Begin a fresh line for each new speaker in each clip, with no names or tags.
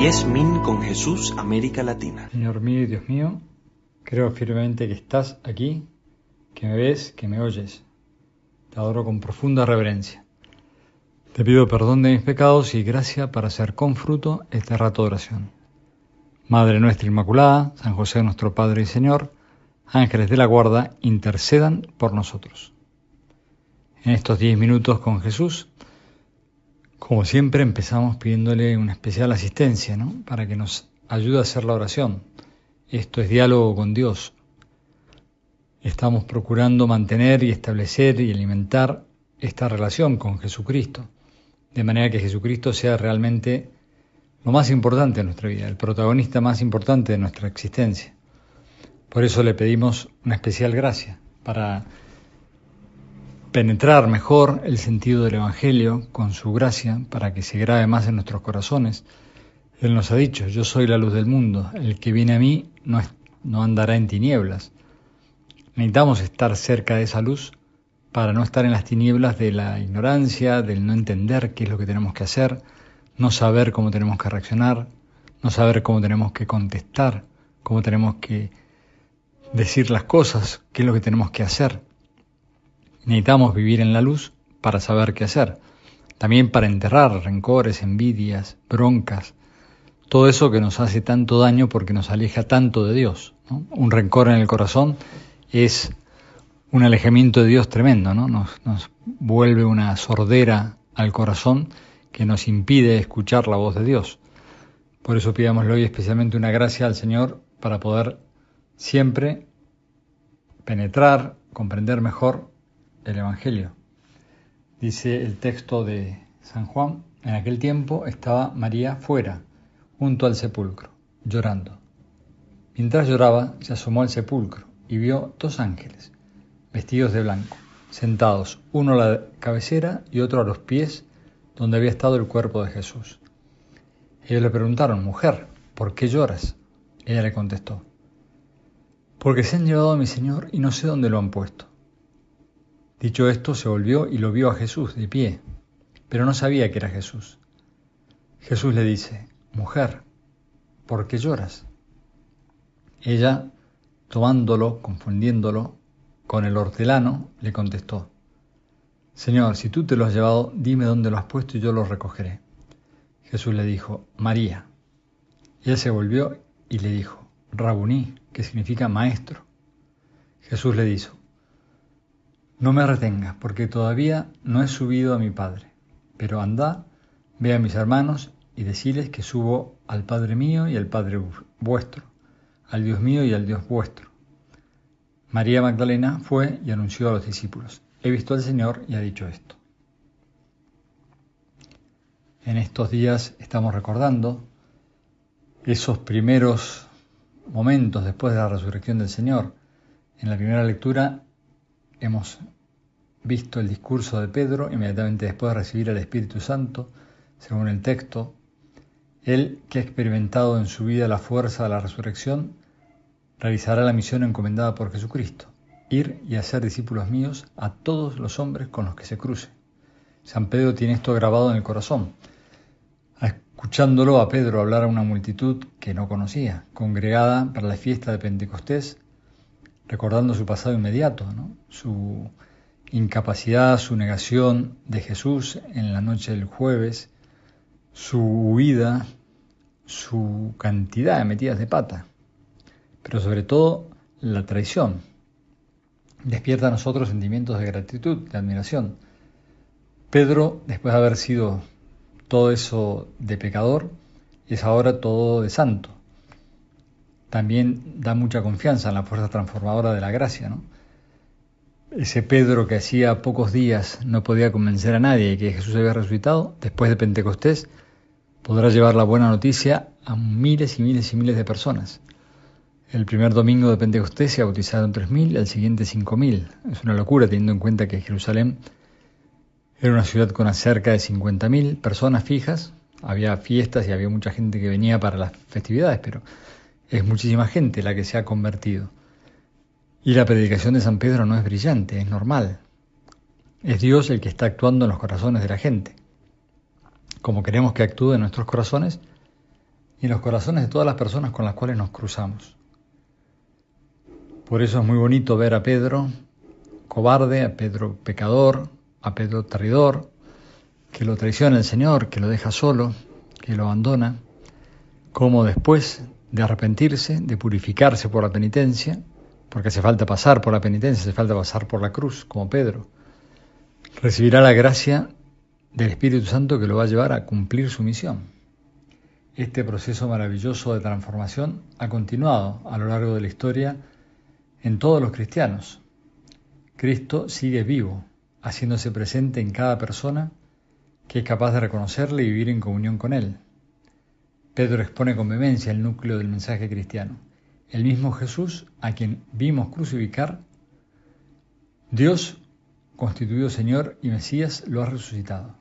Yes Min con Jesús, América Latina. Señor mío y Dios mío, creo firmemente que estás aquí, que me ves, que me oyes. Te adoro con profunda reverencia. Te pido perdón de mis pecados y gracia para hacer con fruto este rato de oración. Madre nuestra Inmaculada, San José nuestro Padre y Señor, ángeles de la guarda, intercedan por nosotros. En estos diez minutos con Jesús, como siempre empezamos pidiéndole una especial asistencia, ¿no? Para que nos ayude a hacer la oración. Esto es diálogo con Dios. Estamos procurando mantener y establecer y alimentar esta relación con Jesucristo, de manera que Jesucristo sea realmente lo más importante de nuestra vida, el protagonista más importante de nuestra existencia. Por eso le pedimos una especial gracia para penetrar mejor el sentido del Evangelio con su gracia para que se grabe más en nuestros corazones. Él nos ha dicho, yo soy la luz del mundo, el que viene a mí no, no andará en tinieblas. Necesitamos estar cerca de esa luz para no estar en las tinieblas de la ignorancia, del no entender qué es lo que tenemos que hacer, no saber cómo tenemos que reaccionar, no saber cómo tenemos que contestar, cómo tenemos que decir las cosas, qué es lo que tenemos que hacer. Necesitamos vivir en la luz para saber qué hacer, también para enterrar rencores, envidias, broncas, todo eso que nos hace tanto daño porque nos aleja tanto de Dios. Un rencor en el corazón es un alejamiento de Dios tremendo, ¿no? Nos, nos, vuelve una sordera al corazón que nos impide escuchar la voz de Dios. Por eso pidámosle hoy especialmente una gracia al Señor para poder siempre penetrar, comprender mejor el Evangelio. Dice el texto de San Juan, en aquel tiempo estaba María fuera, junto al sepulcro, llorando. Mientras lloraba, se asomó al sepulcro y vio dos ángeles, vestidos de blanco, sentados, uno a la cabecera y otro a los pies, donde había estado el cuerpo de Jesús. Ellos le preguntaron, mujer, ¿por qué lloras? Ella le contestó, porque se han llevado a mi Señor y no sé dónde lo han puesto. Dicho esto, se volvió y lo vio a Jesús de pie, pero no sabía que era Jesús. Jesús le dice, Mujer, ¿por qué lloras? Ella, tomándolo, confundiéndolo con el hortelano, le contestó, Señor, si tú te lo has llevado, dime dónde lo has puesto y yo lo recogeré. Jesús le dijo, María. Ella se volvió y le dijo, Rabuní, que significa maestro. Jesús le dijo, no me retengas, porque todavía no he subido a mi Padre. Pero anda, ve a mis hermanos y deciles que subo al Padre mío y al Padre vuestro, al Dios mío y al Dios vuestro. María Magdalena fue y anunció a los discípulos, he visto al Señor y ha dicho esto. En estos días estamos recordando esos primeros momentos después de la resurrección del Señor. En la primera lectura Hemos visto el discurso de Pedro inmediatamente después de recibir al Espíritu Santo, según el texto. Él, que ha experimentado en su vida la fuerza de la resurrección, realizará la misión encomendada por Jesucristo, ir y hacer discípulos míos a todos los hombres con los que se cruce. San Pedro tiene esto grabado en el corazón. Escuchándolo a Pedro hablar a una multitud que no conocía, congregada para la fiesta de Pentecostés, recordando su pasado inmediato, su incapacidad, su negación de Jesús en la noche del jueves, su huida, su cantidad de metidas de pata, pero sobre todo la traición. Despierta a nosotros sentimientos de gratitud, de admiración. Pedro, después de haber sido todo eso de pecador, es ahora todo de santo también da mucha confianza en la fuerza transformadora de la gracia, ¿no? Ese Pedro que hacía pocos días no podía convencer a nadie que Jesús había resucitado, después de Pentecostés podrá llevar la buena noticia a miles y miles y miles de personas. El primer domingo de Pentecostés se bautizaron 3.000, el siguiente 5.000. Es una locura teniendo en cuenta que Jerusalén era una ciudad con cerca de 50.000 personas fijas. Había fiestas y había mucha gente que venía para las festividades, pero es muchísima gente la que se ha convertido. Y la predicación de San Pedro no es brillante, es normal. Es Dios el que está actuando en los corazones de la gente. Como queremos que actúe en nuestros corazones y en los corazones de todas las personas con las cuales nos cruzamos. Por eso es muy bonito ver a Pedro cobarde, a Pedro pecador, a Pedro traidor, que lo traiciona el Señor, que lo deja solo, que lo abandona, como después de arrepentirse, de purificarse por la penitencia, porque hace falta pasar por la penitencia, hace falta pasar por la cruz, como Pedro. Recibirá la gracia del Espíritu Santo que lo va a llevar a cumplir su misión. Este proceso maravilloso de transformación ha continuado a lo largo de la historia en todos los cristianos. Cristo sigue vivo, haciéndose presente en cada persona que es capaz de reconocerle y vivir en comunión con Él. Pedro expone con vehemencia el núcleo del mensaje cristiano. El mismo Jesús, a quien vimos crucificar, Dios, constituido Señor y Mesías, lo ha resucitado.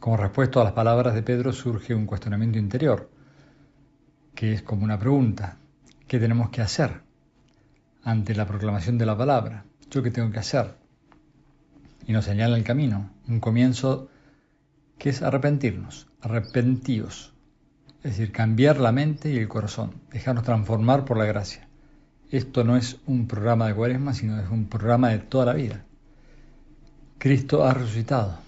Como respuesta a las palabras de Pedro surge un cuestionamiento interior, que es como una pregunta. ¿Qué tenemos que hacer ante la proclamación de la palabra? ¿Yo qué tengo que hacer? Y nos señala el camino, un comienzo que es arrepentirnos, arrepentíos es decir, cambiar la mente y el corazón, dejarnos transformar por la gracia. Esto no es un programa de cuaresma, sino es un programa de toda la vida. Cristo ha resucitado.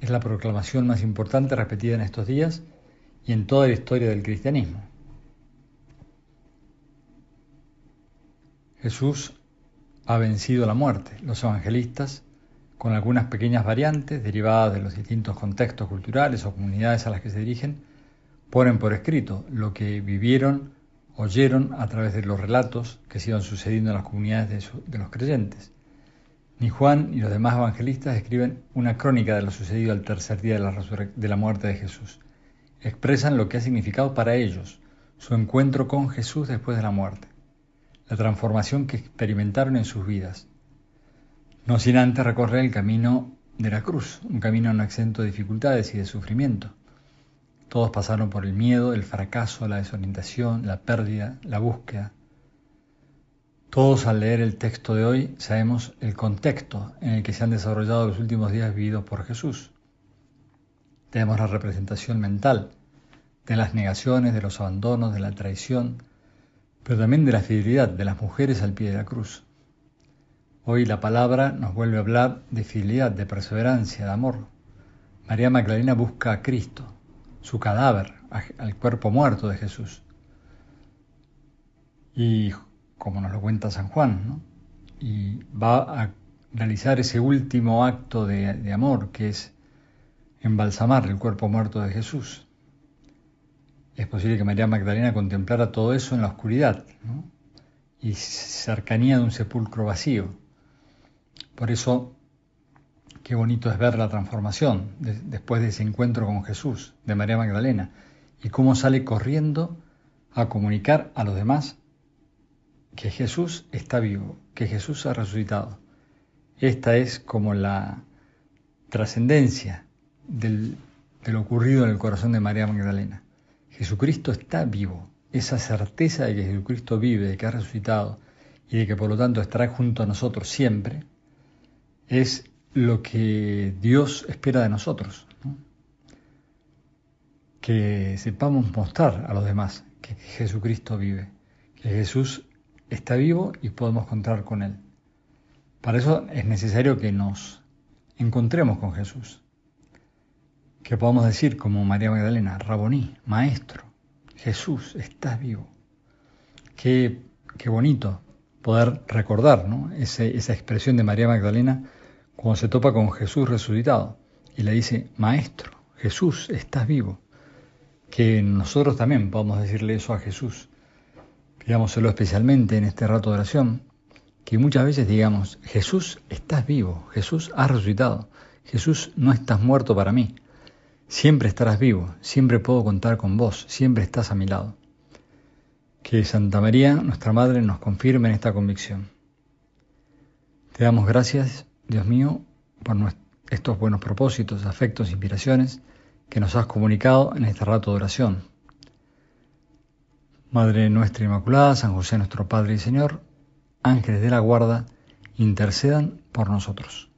Es la proclamación más importante repetida en estos días y en toda la historia del cristianismo. Jesús ha vencido la muerte. Los evangelistas, con algunas pequeñas variantes derivadas de los distintos contextos culturales o comunidades a las que se dirigen, Ponen por escrito lo que vivieron, oyeron a través de los relatos que se iban sucediendo en las comunidades de, los creyentes. Ni Juan ni los demás evangelistas escriben una crónica de lo sucedido al tercer día de la, muerte de Jesús. Expresan lo que ha significado para ellos su encuentro con Jesús después de la muerte, la transformación que experimentaron en sus vidas. No sin antes recorrer el camino de la cruz, un camino no exento de dificultades y de sufrimiento. Todos pasaron por el miedo, el fracaso, la desorientación, la pérdida, la búsqueda. Todos al leer el texto de hoy sabemos el contexto en el que se han desarrollado los últimos días vividos por Jesús. Tenemos la representación mental de las negaciones, de los abandonos, de la traición, pero también de la fidelidad de las mujeres al pie de la cruz. Hoy la palabra nos vuelve a hablar de fidelidad, de perseverancia, de amor. María Magdalena busca a Cristo su cadáver, al cuerpo muerto de Jesús. Y como nos lo cuenta San Juan, ¿no? y va a realizar ese último acto de, amor, que es embalsamar el cuerpo muerto de Jesús. Es posible que María Magdalena contemplara todo eso en la oscuridad y cercanía de un sepulcro vacío. Por eso Qué bonito es ver la transformación después de ese encuentro con Jesús, de María Magdalena, y cómo sale corriendo a comunicar a los demás que Jesús está vivo, que Jesús ha resucitado. Esta es como la trascendencia de lo ocurrido en el corazón de María Magdalena. Jesucristo está vivo. Esa certeza de que Jesucristo vive, de que ha resucitado y de que por lo tanto estará junto a nosotros siempre, es lo que Dios espera de nosotros. Que sepamos mostrar a los demás que Jesucristo vive, que Jesús está vivo y podemos contar con Él. Para eso es necesario que nos encontremos con Jesús, que podamos decir como María Magdalena, Raboní, Maestro, Jesús, estás vivo. Qué, qué bonito poder recordar esa expresión de María Magdalena cuando se topa con Jesús resucitado y le dice, Maestro, Jesús, estás vivo. Que nosotros también podamos decirle eso a Jesús. Pidámoselo especialmente en este rato de oración, que muchas veces digamos, Jesús, estás vivo, Jesús, has resucitado, Jesús, no estás muerto para mí. Siempre estarás vivo, siempre puedo contar con vos, siempre estás a mi lado. Que Santa María, nuestra Madre, nos confirme en esta convicción. Te damos gracias Dios mío, por estos buenos propósitos, afectos, inspiraciones que nos has comunicado en este rato de oración. Madre nuestra Inmaculada, San José nuestro Padre y Señor, ángeles de la guarda, intercedan por nosotros.